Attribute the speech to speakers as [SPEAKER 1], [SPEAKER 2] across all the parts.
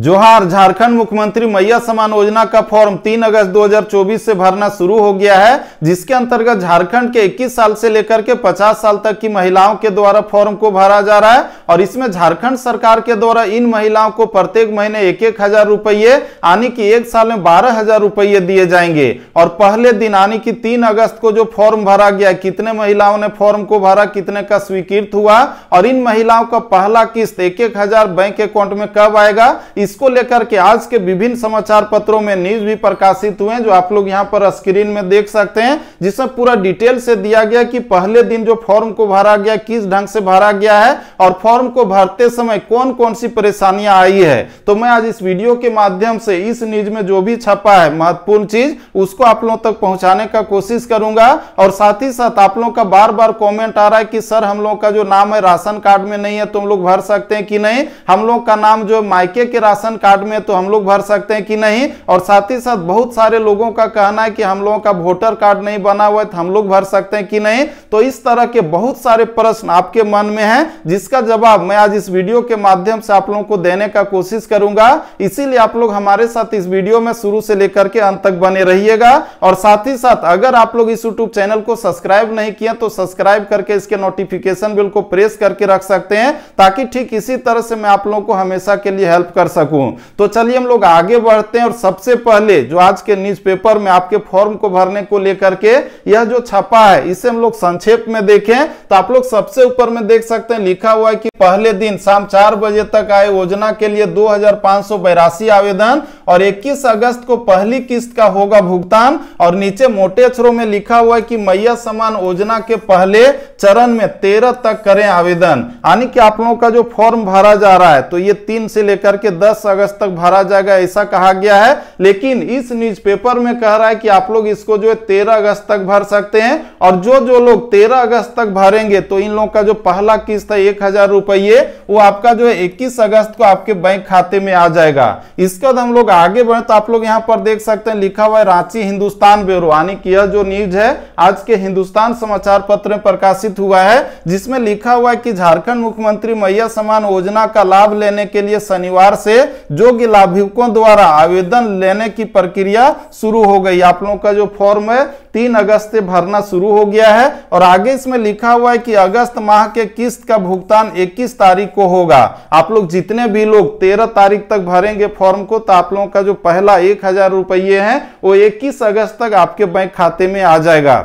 [SPEAKER 1] जोहार झारखंड मुख्यमंत्री मैया समान योजना का फॉर्म 3 अगस्त 2024 से भरना शुरू हो गया है जिसके अंतर्गत झारखंड के 21 साल से लेकर के 50 साल तक की महिलाओं के द्वारा फॉर्म को भरा जा रहा है और इसमें झारखंड सरकार के द्वारा इन महिलाओं को प्रत्येक महीने एक एक हजार रुपये यानी कि एक साल में बारह हजार रुपये दिए जाएंगे और पहले दिन यानी कि तीन अगस्त को जो फॉर्म भरा गया कितने महिलाओं ने फॉर्म को भरा कितने का स्वीकृत हुआ और इन महिलाओं का पहला किस्त एक एक हजार बैंक अकाउंट में कब आएगा इसको लेकर के आज के विभिन्न समाचार पत्रों में न्यूज भी प्रकाशित हुए जो आप लोग यहाँ पर स्क्रीन में देख सकते हैं जिसमें पूरा डिटेल से दिया गया कि पहले दिन जो फॉर्म को भरा गया किस ढंग से भरा गया है और फॉर्म को भरते समय कौन कौन सी परेशानियां आई है तो मैं आज इस वीडियो के माध्यम से इस न्यूज में जो भी छपा है महत्वपूर्ण चीज उसको आप लोगों तक पहुंचाने का कोशिश करूंगा और साथ ही साथ आप लोगों का बार बार कॉमेंट आ रहा है कि सर हम लोग का जो नाम है राशन कार्ड में नहीं है तुम तो लोग भर सकते हैं कि नहीं हम लोग का नाम जो मायके के राशन कार्ड में तो हम लोग भर सकते हैं कि नहीं और साथ ही साथ बहुत सारे लोगों का कहना है कि हम लोगों का वोटर कार्ड नहीं बना हुआ है तो हम लोग भर सकते हैं कि नहीं तो इस तरह के बहुत सारे प्रश्न आपके मन में है जिसका जवाब मैं आज इस वीडियो के माध्यम से आप लोगों को देने का कोशिश करूंगा इसीलिए आप लोग हमारे साथ इस वीडियो में शुरू से लेकर के अंत तक बने रहिएगा और साथ ही साथ अगर आप लोग इस यूट्यूब चैनल को सब्सक्राइब नहीं किया तो सब्सक्राइब करके इसके नोटिफिकेशन बिल को प्रेस करके रख सकते हैं ताकि ठीक इसी तरह से मैं आप लोगों को हमेशा के लिए हेल्प कर सकूं सकूं तो चलिए हम लोग आगे बढ़ते हैं और सबसे पहले जो आज के न्यूज़पेपर में आपके फॉर्म को भरने को लेकर के यह जो छपा है इसे हम लोग संक्षेप में देखें तो आप लोग सबसे ऊपर में देख सकते हैं लिखा हुआ है कि पहले दिन शाम चार बजे तक आए योजना के लिए दो आवेदन और इक्कीस अगस्त को पहली किस्त का होगा भुगतान और नीचे मोटे अक्षरों में लिखा हुआ है कि मैया समान योजना के पहले चरण में तेरह तक करें आवेदन यानी कि आप लोगों का जो फॉर्म भरा जा रहा है तो ये तीन से लेकर के दस 10 अगस्त तक भरा जाएगा ऐसा कहा गया है लेकिन इस न्यूज़पेपर में कह रहा है कि आप लोग इसको जो है तेरह अगस्त तक भर सकते हैं और जो जो लोग तेरह अगस्त तक भरेंगे तो इन लोगों का जो पहला किस्त है एक हजार रुपये वो आपका जो है इक्कीस अगस्त को आपके बैंक खाते में आ जाएगा इसके बाद हम लोग आगे बढ़े तो आप लोग यहाँ पर देख सकते हैं लिखा हुआ है रांची हिंदुस्तान ब्यूरो यानी कि यह जो न्यूज है आज के हिंदुस्तान समाचार पत्र में प्रकाशित हुआ है जिसमें लिखा हुआ है कि झारखंड मुख्यमंत्री मैया समान योजना का लाभ लेने के लिए शनिवार से योग्य लाभुकों द्वारा आवेदन लेने की प्रक्रिया शुरू हो गई आप लोगों का जो फॉर्म है तीन अगस्त से भरना शुरू हो गया है और आगे इसमें लिखा हुआ है कि अगस्त माह के किस्त का भुगतान 21 तारीख को होगा आप लोग जितने भी लोग 13 तारीख तक भरेंगे फॉर्म को तो आप लोगों का जो पहला एक हजार रुपये है वो 21 अगस्त तक आपके बैंक खाते में आ जाएगा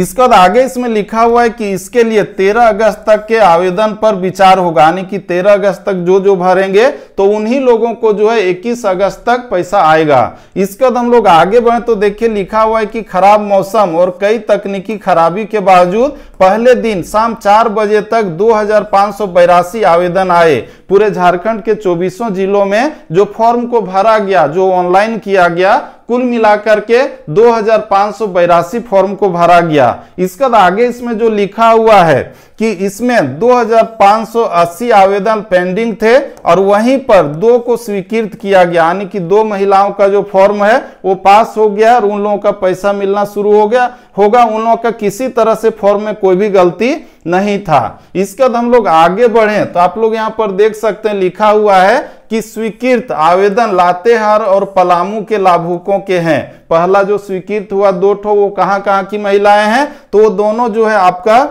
[SPEAKER 1] इसके बाद आगे इसमें लिखा हुआ है कि इसके लिए 13 अगस्त तक के आवेदन पर विचार होगा यानी कि 13 अगस्त तक जो जो भरेंगे तो उन्हीं लोगों को जो है 21 अगस्त तक पैसा आएगा इसके बाद हम लोग आगे बढ़े तो देखिए लिखा हुआ है कि खराब मौसम और कई तकनीकी खराबी के बावजूद पहले दिन शाम चार बजे तक दो आवेदन आए पूरे झारखंड के चौबीसों जिलों में जो फॉर्म को भरा गया जो ऑनलाइन किया गया कुल मिलाकर के दो फॉर्म को भरा गया इसका तो आगे इसमें जो लिखा हुआ है कि इसमें 2580 आवेदन पेंडिंग थे और वहीं पर दो को स्वीकृत किया गया यानी कि दो महिलाओं का जो फॉर्म है वो पास हो गया और उन लोगों का पैसा मिलना शुरू हो गया होगा उन लोगों का किसी तरह से फॉर्म में कोई भी गलती नहीं था इसका तो हम लोग आगे बढ़े तो आप लोग यहाँ पर देख सकते हैं लिखा हुआ है कि स्वीकृत आवेदन लातेहार और पलामू के लाभुकों के हैं पहला जो स्वीकृत हुआ दो ठो वो कहां कहां की महिलाएं हैं तो वो दोनों जो है आपका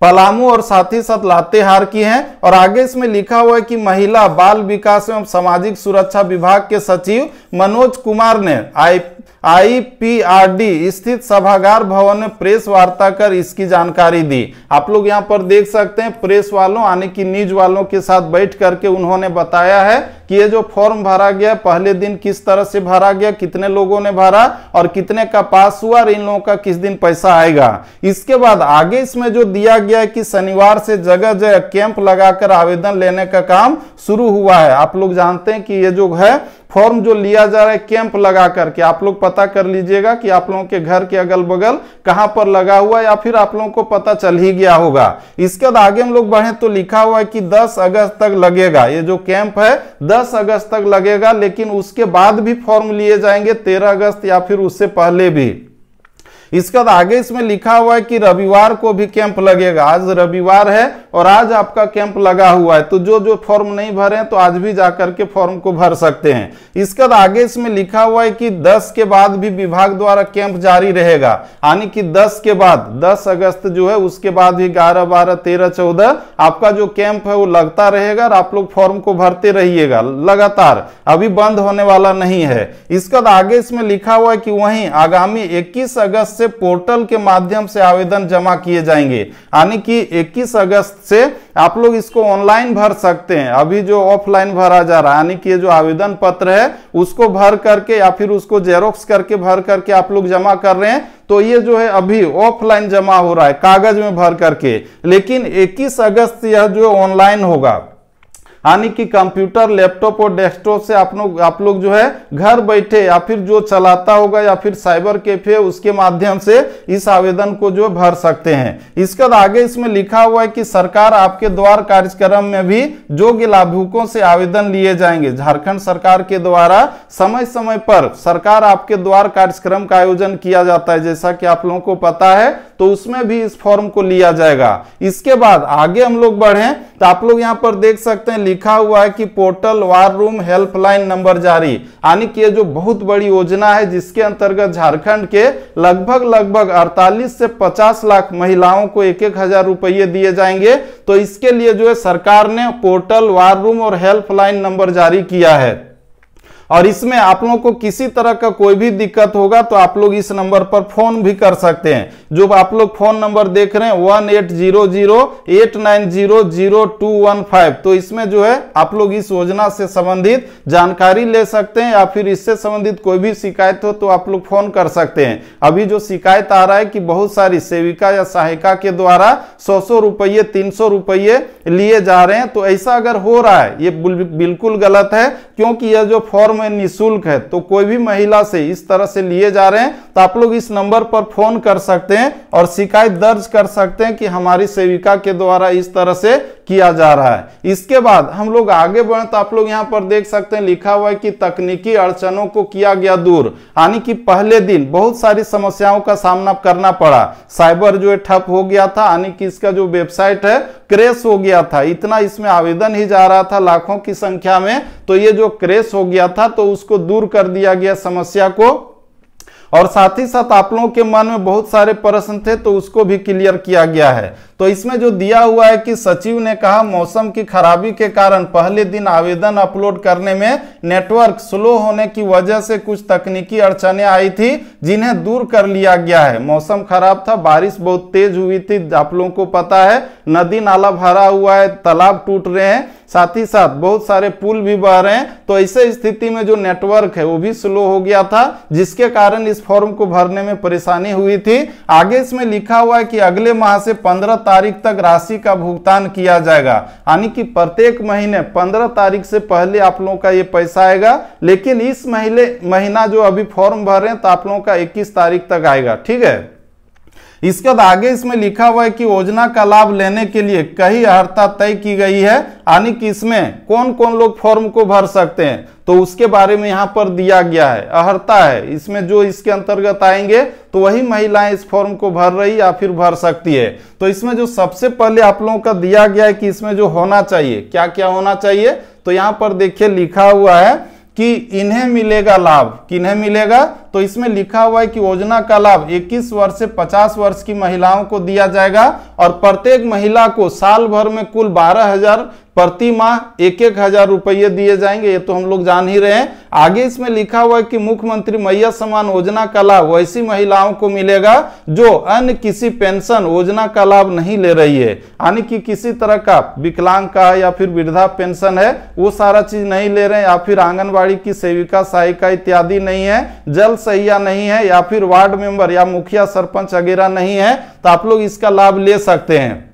[SPEAKER 1] पलामू और साथ ही साथ लातेहार की हैं और आगे इसमें लिखा हुआ है कि महिला बाल विकास एवं सामाजिक सुरक्षा विभाग के सचिव मनोज कुमार ने आई आईपीआरडी स्थित सभागार भवन में प्रेस वार्ता कर इसकी जानकारी दी आप लोग यहां पर देख सकते हैं प्रेस वालों यानी की न्यूज वालों के साथ बैठ करके उन्होंने बताया है कि ये जो फॉर्म भरा गया पहले दिन किस तरह से भरा गया कितने लोगों ने भरा और कितने का पास हुआ और इन लोगों का किस दिन पैसा आएगा इसके बाद आगे इसमें जो दिया गया है कि शनिवार से जगह जगह कैंप लगाकर आवेदन लेने का काम शुरू हुआ है आप लोग जानते हैं कि ये जो है फॉर्म जो लिया जा रहा है कैंप लगा करके आप लोग पता कर लीजिएगा कि आप लोगों के घर के अगल बगल कहां पर लगा हुआ या फिर आप लोगों को पता चल ही गया होगा इसके बाद आगे हम लोग बढ़े तो लिखा हुआ है कि दस अगस्त तक लगेगा ये जो कैंप है दस अगस्त तक लगेगा लेकिन उसके बाद भी फॉर्म लिए जाएंगे तेरह अगस्त या फिर उससे पहले भी इसके बाद आगे इसमें लिखा हुआ है कि रविवार को भी कैंप लगेगा आज रविवार है और आज आपका कैंप लगा हुआ है तो जो जो फॉर्म नहीं भरे हैं तो आज भी जाकर के फॉर्म को भर सकते हैं इसके बाद आगे इसमें लिखा हुआ है कि 10 के बाद भी विभाग द्वारा कैंप जारी रहेगा यानी कि 10 के बाद 10 अगस्त जो है उसके बाद भी ग्यारह बारह तेरह चौदह आपका जो कैंप है वो लगता रहेगा और आप लोग फॉर्म को भरते रहिएगा लगातार अभी बंद होने वाला नहीं है इसके बाद आगे इसमें लिखा हुआ है कि वहीं आगामी इक्कीस अगस्त से से पोर्टल के माध्यम से आवेदन जमा किए जाएंगे यानी कि 21 अगस्त से आप लोग इसको ऑनलाइन भर सकते हैं अभी जो ऑफलाइन भरा जा रहा है यानी कि जो आवेदन पत्र है उसको भर करके या फिर उसको जेरोक्स करके भर करके आप लोग जमा कर रहे हैं तो ये जो है अभी ऑफलाइन जमा हो रहा है कागज में भर करके लेकिन 21 अगस्त यह जो ऑनलाइन होगा यानी कि कंप्यूटर लैपटॉप और डेस्कटॉप से आप लोग आप लोग जो है घर बैठे या फिर जो चलाता होगा या फिर साइबर कैफे उसके माध्यम से इस आवेदन को जो भर सकते हैं इसके आगे इसमें लिखा हुआ है कि सरकार आपके द्वार कार्यक्रम में भी योग्य लाभुकों से आवेदन लिए जाएंगे झारखंड सरकार के द्वारा समय समय पर सरकार आपके द्वार कार्यक्रम का आयोजन किया जाता है जैसा कि आप लोगों को पता है तो उसमें भी इस फॉर्म को लिया जाएगा इसके बाद आगे हम लोग बढ़े तो आप लोग यहां पर देख सकते हैं लिखा हुआ है कि portal war room helpline number जारी यानी कि ये जो बहुत बड़ी योजना है जिसके अंतर्गत झारखंड के लगभग लगभग 48 से 50 लाख महिलाओं को एक एक हजार रुपये दिए जाएंगे तो इसके लिए जो है सरकार ने पोर्टल वार रूम और हेल्पलाइन नंबर जारी किया है और इसमें आप लोगों को किसी तरह का कोई भी दिक्कत होगा तो आप लोग इस नंबर पर फोन भी कर सकते हैं जो आप लोग फोन नंबर देख रहे हैं one eight zero zero eight nine zero zero two one five तो इसमें जो है आप लोग इस योजना से संबंधित जानकारी ले सकते हैं या फिर इससे संबंधित कोई भी शिकायत हो तो आप लोग फोन कर सकते हैं अभी जो शिकायत आ रहा है कि बहुत सारी सेविका या सहायिका के द्वारा सौ सौ रुपये तीन सौ रुपये लिए जा रहे हैं तो ऐसा अगर हो रहा है ये बिल्कुल गलत है क्योंकि यह जो फॉर्म है निःशुल्क है तो कोई भी महिला से इस तरह से लिए जा रहे हैं तो आप लोग इस नंबर पर फोन कर सकते हैं और शिकायत दर्ज कर सकते हैं कि हमारी सेविका के द्वारा इस तरह से किया जा रहा है इसके बाद हम लोग आगे बढ़े तो आप लोग यहाँ पर देख सकते हैं लिखा हुआ है कि तकनीकी अड़चनों को किया गया दूर यानी कि पहले दिन बहुत सारी समस्याओं का सामना करना पड़ा साइबर जो है ठप हो गया था यानी कि इसका जो वेबसाइट है क्रेश हो गया था इतना इसमें आवेदन ही जा रहा था लाखों की संख्या में तो ये जो क्रेश हो गया था तो उसको दूर कर दिया गया समस्या को और साथ ही साथ आप लोगों के मन में बहुत सारे प्रश्न थे तो उसको भी क्लियर किया गया है तो इसमें जो दिया हुआ है कि सचिव ने कहा मौसम की खराबी के कारण पहले दिन आवेदन अपलोड करने में नेटवर्क स्लो होने की वजह से कुछ तकनीकी अड़चने आई थी जिन्हें दूर कर लिया गया है मौसम खराब था बारिश बहुत तेज हुई थी आप लोगों को पता है नदी नाला भरा हुआ है तालाब टूट रहे हैं साथ ही साथ बहुत सारे पुल भी बह रहे हैं तो ऐसे स्थिति में जो नेटवर्क है वो भी स्लो हो गया था जिसके कारण इस फॉर्म को भरने में परेशानी हुई थी आगे इसमें लिखा हुआ है कि अगले माह से पंद्रह तारीख तक राशि का भुगतान किया जाएगा यानी कि प्रत्येक महीने 15 तारीख से पहले आप लोगों का ये पैसा आएगा लेकिन इस महीने महीना जो अभी फॉर्म भर रहे हैं तो आप लोगों का 21 तारीख तक आएगा ठीक है इसके बाद आगे इसमें लिखा हुआ है कि योजना का लाभ लेने के लिए कई अर्ता तय की गई है यानी कि इसमें कौन कौन लोग फॉर्म को भर सकते हैं तो उसके बारे में यहाँ पर दिया गया है अहर्ता है इसमें जो इसके अंतर्गत आएंगे तो वही महिलाएं इस फॉर्म को भर रही या फिर भर सकती है तो इसमें जो सबसे पहले आप लोगों का दिया गया है कि इसमें जो होना चाहिए क्या क्या होना चाहिए तो यहाँ पर देखिए लिखा हुआ है कि इन्हें मिलेगा लाभ किन्हें मिलेगा तो इसमें लिखा हुआ है कि योजना का लाभ 21 वर्ष से 50 वर्ष की महिलाओं को दिया जाएगा और प्रत्येक महिला को साल भर में कुल बारह हजार प्रति माह एक एक हजार रुपये दिए जाएंगे ये तो हम लोग जान ही रहे हैं आगे इसमें लिखा हुआ है कि मुख्यमंत्री मैया समान योजना का लाभ वैसी महिलाओं को मिलेगा जो अन्य किसी पेंशन योजना का लाभ नहीं ले रही है यानी कि किसी तरह का विकलांग का या फिर वृद्धा पेंशन है वो सारा चीज नहीं ले रहे हैं या फिर आंगनबाड़ी की सेविका सहायिका इत्यादि नहीं है जल सहिया नहीं है या फिर वार्ड मेंबर या मुखिया सरपंच वगैरह नहीं है तो आप लोग इसका लाभ ले सकते हैं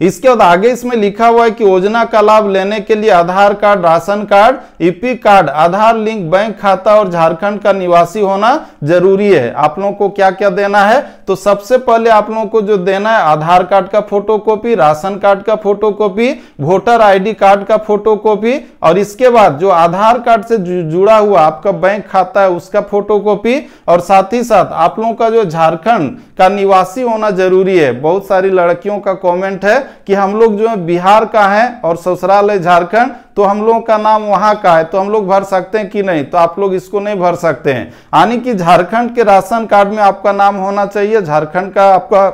[SPEAKER 1] इसके बाद आगे इसमें लिखा हुआ है कि योजना का लाभ लेने के लिए Aadhaar card ration card EP card Aadhaar link bank खाता और झारखंड का निवासी होना जरूरी है आप लोगों को क्या क्या देना है तो सबसे पहले आप लोगों को जो देना है आधार कार्ड का फोटोकॉपी राशन कार्ड का फोटोकॉपी वोटर आईडी कार्ड का फोटोकॉपी और इसके बाद जो आधार कार्ड से जुड़ा हुआ आपका बैंक खाता है उसका फोटोकॉपी और साथ ही साथ आप लोगों का जो झारखंड का निवासी होना जरूरी है बहुत सारी लड़कियों का कॉमेंट है कि हम लोग जो है बिहार का है और ससुराल है झारखंड तो हम लोगों का नाम वहां का है तो हम लोग भर सकते हैं कि नहीं तो आप लोग इसको नहीं भर सकते हैं यानी कि झारखंड के राशन कार्ड में आपका नाम होना चाहिए झारखंड का आपका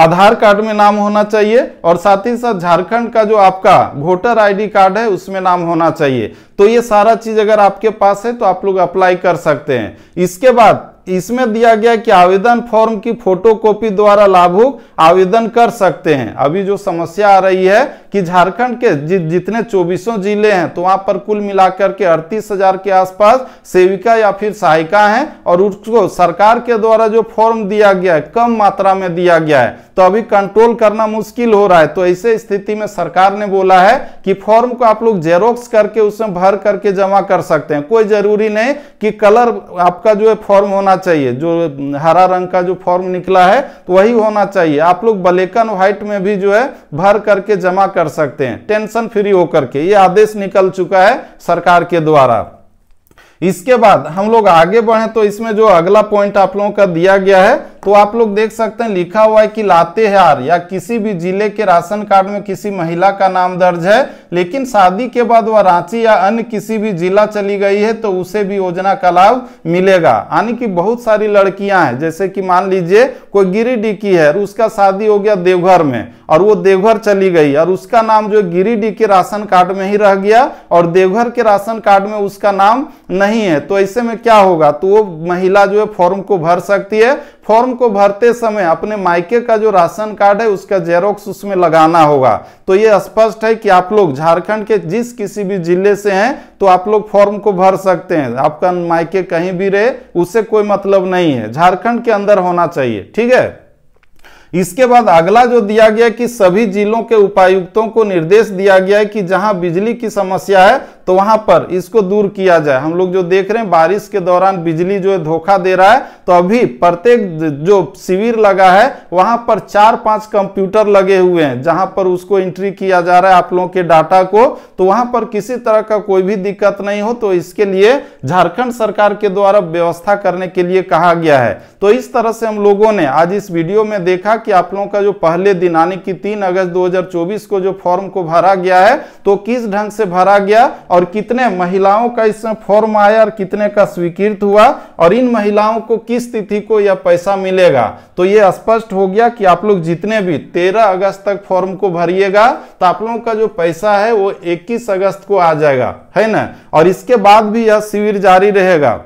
[SPEAKER 1] आधार कार्ड में नाम होना चाहिए और साथ ही साथ झारखंड का जो आपका वोटर आईडी कार्ड है उसमें नाम होना चाहिए तो ये सारा चीज अगर आपके पास है तो आप लोग अप्लाई कर सकते हैं इसके बाद इसमें दिया गया कि आवेदन फॉर्म की फोटोकॉपी द्वारा लाभुक आवेदन कर सकते हैं अभी जो समस्या आ रही है कि झारखंड के जि, जितने चौबीसों जिले हैं तो वहां पर कुल मिलाकर के अड़तीस हजार के आसपास सेविका या फिर सहायिका हैं और उसको सरकार के द्वारा जो फॉर्म दिया गया है कम मात्रा में दिया गया है तो अभी कंट्रोल करना मुश्किल हो रहा है तो ऐसे स्थिति में सरकार ने बोला है कि फॉर्म को आप लोग जेरोक्स करके उसमें भर करके जमा कर सकते हैं कोई जरूरी नहीं कि कलर आपका जो है फॉर्म होना चाहिए जो हरा रंग का जो फॉर्म निकला है तो वही होना चाहिए आप लोग ब्लैक एंड व्हाइट में भी जो है भर करके जमा कर सकते हैं टेंशन फ्री होकर के ये आदेश निकल चुका है सरकार के द्वारा इसके बाद हम लोग आगे बढ़े तो इसमें जो अगला पॉइंट आप लोगों का दिया गया है तो आप लोग देख सकते हैं लिखा हुआ है कि लातेहार या किसी भी जिले के राशन कार्ड में किसी महिला का नाम दर्ज है लेकिन शादी के बाद वह रांची या अन्य किसी भी जिला चली गई है तो उसे भी योजना का लाभ मिलेगा यानी कि बहुत सारी लड़कियां हैं जैसे कि मान लीजिए कोई गिरिडीह की है और उसका शादी हो गया देवघर में और वो देवघर चली गई और उसका नाम जो गिरिडीह के राशन कार्ड में ही रह गया और देवघर के राशन कार्ड में उसका नाम नहीं है तो ऐसे में क्या होगा तो वो महिला जो है फॉर्म को भर सकती है फॉर्म को भरते समय अपने मायके का जो राशन कार्ड है उसका जेरोक्स उसमें लगाना होगा तो ये स्पष्ट है कि आप लोग झारखंड के जिस किसी भी जिले से हैं तो आप लोग फॉर्म को भर सकते हैं आपका मायके कहीं भी रहे उससे कोई मतलब नहीं है झारखंड के अंदर होना चाहिए ठीक है इसके बाद अगला जो दिया गया कि सभी जिलों के उपायुक्तों को निर्देश दिया गया है कि जहां बिजली की समस्या है तो वहां पर इसको दूर किया जाए हम लोग जो देख रहे हैं बारिश के दौरान बिजली जो है धोखा दे रहा है तो अभी प्रत्येक जो शिविर लगा है वहां पर चार पांच कंप्यूटर लगे हुए हैं जहां पर उसको एंट्री किया जा रहा है आप लोगों के डाटा को तो वहां पर किसी तरह का कोई भी दिक्कत नहीं हो तो इसके लिए झारखंड सरकार के द्वारा व्यवस्था करने के लिए कहा गया है तो इस तरह से हम लोगों ने आज इस वीडियो में देखा कि आप लोगों का जो पहले दिन यानी कि तीन अगस्त 2024 को जो फॉर्म को भरा गया है तो किस ढंग से भरा गया और कितने महिलाओं का इसमें फॉर्म आया और कितने का स्वीकृत हुआ और इन महिलाओं को किस तिथि को यह पैसा मिलेगा तो ये स्पष्ट हो गया कि आप लोग जितने भी तेरह अगस्त तक फॉर्म को भरिएगा तो आप लोगों का जो पैसा है वो इक्कीस अगस्त को आ जाएगा है ना और इसके बाद भी यह शिविर जारी रहेगा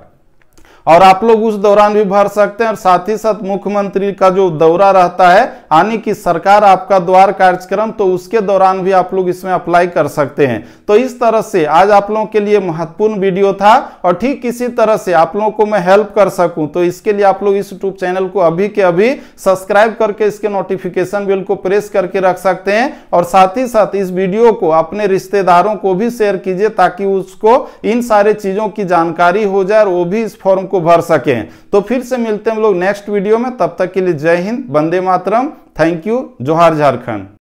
[SPEAKER 1] और आप लोग उस दौरान भी भर सकते हैं और साथ ही साथ मुख्यमंत्री का जो दौरा रहता है आने की सरकार आपका द्वार कार्यक्रम तो उसके दौरान भी आप लोग इसमें अप्लाई कर सकते हैं तो इस तरह से आज आप लोगों के लिए महत्वपूर्ण वीडियो था और ठीक इसी तरह से आप लोगों को मैं हेल्प कर सकूं तो इसके लिए आप लोग इस यूट्यूब चैनल को अभी के अभी सब्सक्राइब करके इसके नोटिफिकेशन बिल को प्रेस करके रख सकते हैं और साथ ही साथ इस वीडियो को अपने रिश्तेदारों को भी शेयर कीजिए ताकि उसको इन सारे चीजों की जानकारी हो जाए और वो भी इस फॉर्म को भर सकें तो फिर से मिलते हैं हम लोग नेक्स्ट वीडियो में तब तक के लिए जय हिंद वंदे मातरम थैंक यू जोहार झारखंड